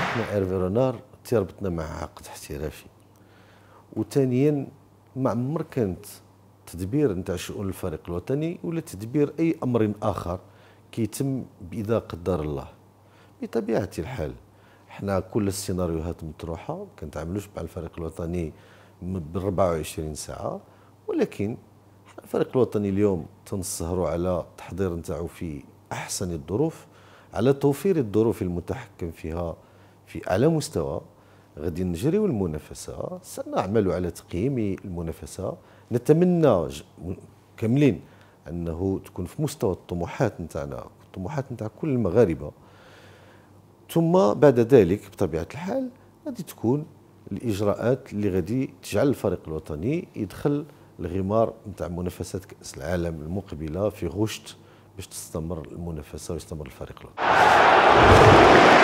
حتى ايرفي رونار تربطنا مع عقد احترافي وثانيا ما عمر كانت تدبير نتاع شؤون الفريق الوطني ولا تدبير اي امر اخر كيتم اذا قدر الله بطبيعه الحال حنا كل السيناريوهات مطروحه ما كنتعاملوش مع الفريق الوطني ب 24 ساعه ولكن الفريق الوطني اليوم تنسهروا على التحضير نتاعو في احسن الظروف على توفير الظروف المتحكم فيها في اعلى مستوى غادي نجريو المنافسه سنعمل على تقييم المنافسه نتمنى كاملين انه تكون في مستوى الطموحات نتاعنا الطموحات نتاع كل المغاربه ثم بعد ذلك بطبيعه الحال غادي تكون الاجراءات اللي غادي تجعل الفريق الوطني يدخل الغمار نتاع منافسات كاس العالم المقبله في غشت باش تستمر المنافسه ويستمر الفريق الوطني